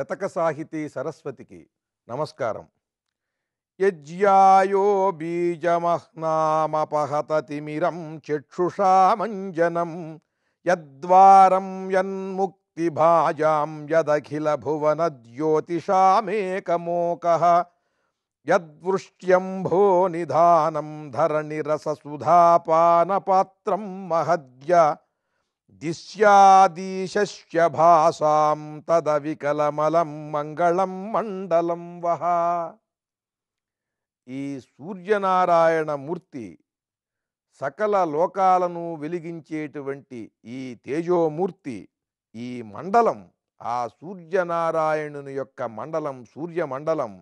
शतक साहिती सरस्वती की नमस्कार यज्ञा बीजमहतिर चक्षुषा मंजनम यद्वारम यन्मुक्ति भाजाम यदखिल भुवन ज्योतिषाकमोक यदृष्ट्यंभो निधानम धरणिसुधापान पात्र महद्या దిశ్యాదీశ్య భాసాం తదవికలమలం మంగళం మండలం వహ ఈ సూర్యనారాయణ మూర్తి సకల లోకాలను వెలిగించేటువంటి ఈ తేజోమూర్తి ఈ మండలం ఆ సూర్యనారాయణుని యొక్క మండలం సూర్యమండలం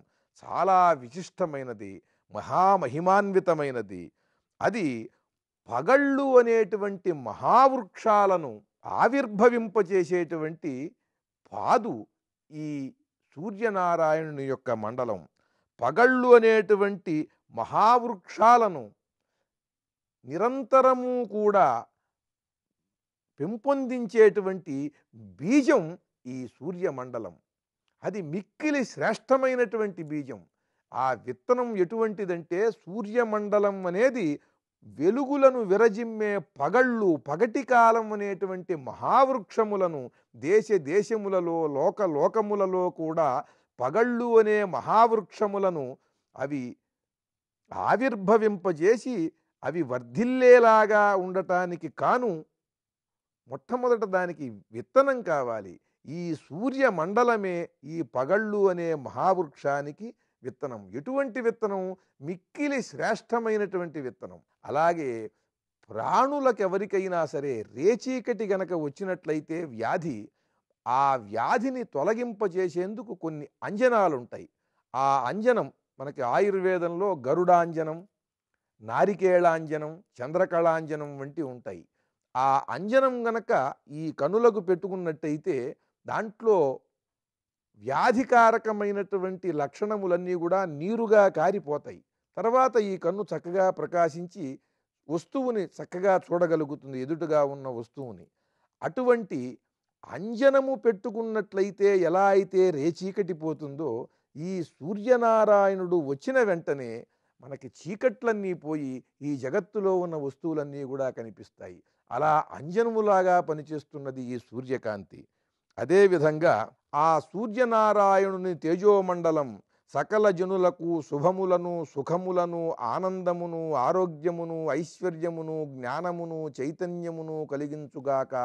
చాలా విశిష్టమైనది మహామహిమాన్వితమైనది అది పగళ్ళు అనేటువంటి మహావృక్షాలను ఆవిర్భవింపచేసేటువంటి పాదు ఈ సూర్యనారాయణుని యొక్క మండలం పగళ్ళు అనేటువంటి మహావృక్షాలను నిరంతరము కూడా పెంపొందించేటువంటి బీజం ఈ సూర్యమండలం అది మిక్కిలి శ్రేష్టమైనటువంటి బీజం ఆ విత్తనం ఎటువంటిదంటే సూర్యమండలం అనేది వెలుగులను విరజిమ్మే పగళ్ళు పగటి కాలం అనేటువంటి మహావృక్షములను దేశ దేశములలో లోక లోకములలో కూడా పగళ్ళు అనే మహావృక్షములను అవి ఆవిర్భవింపజేసి అవి వర్ధిల్లేలాగా ఉండటానికి కాను మొట్టమొదట దానికి విత్తనం కావాలి ఈ సూర్యమండలమే ఈ పగళ్ళు అనే మహావృక్షానికి విత్తనం ఎటువంటి విత్తనం మిక్కిలి శ్రేష్టమైనటువంటి విత్తనం అలాగే ప్రాణులకు ఎవరికైనా సరే రేచీకటి గనక వచ్చినట్లయితే వ్యాధి ఆ వ్యాధిని తొలగింపజేసేందుకు కొన్ని అంజనాలు ఉంటాయి ఆ అంజనం మనకి ఆయుర్వేదంలో గరుడాంజనం నారికేళాంజనం చంద్రకళాంజనం వంటి ఉంటాయి ఆ అంజనం గనక ఈ కనులకు పెట్టుకున్నట్టయితే దాంట్లో వ్యాధికారకమైనటువంటి లక్షణములన్నీ కూడా నీరుగా కారిపోతాయి తర్వాత ఈ కన్ను చక్కగా ప్రకాశించి వస్తువుని చక్కగా చూడగలుగుతుంది ఎదుటగా ఉన్న వస్తువుని అటువంటి అంజనము పెట్టుకున్నట్లయితే ఎలా అయితే పోతుందో ఈ సూర్యనారాయణుడు వచ్చిన వెంటనే మనకి చీకట్లన్నీ పోయి ఈ జగత్తులో ఉన్న వస్తువులన్నీ కూడా కనిపిస్తాయి అలా అంజనములాగా పనిచేస్తున్నది ఈ సూర్యకాంతి అదేవిధంగా ఆ సూర్యనారాయణుని తేజోమండలం సకల జనులకు శుభములను సుఖములను ఆనందమును ఆరోగ్యమును ఐశ్వర్యమును జ్ఞానమును చైతన్యమును కలిగించుగాక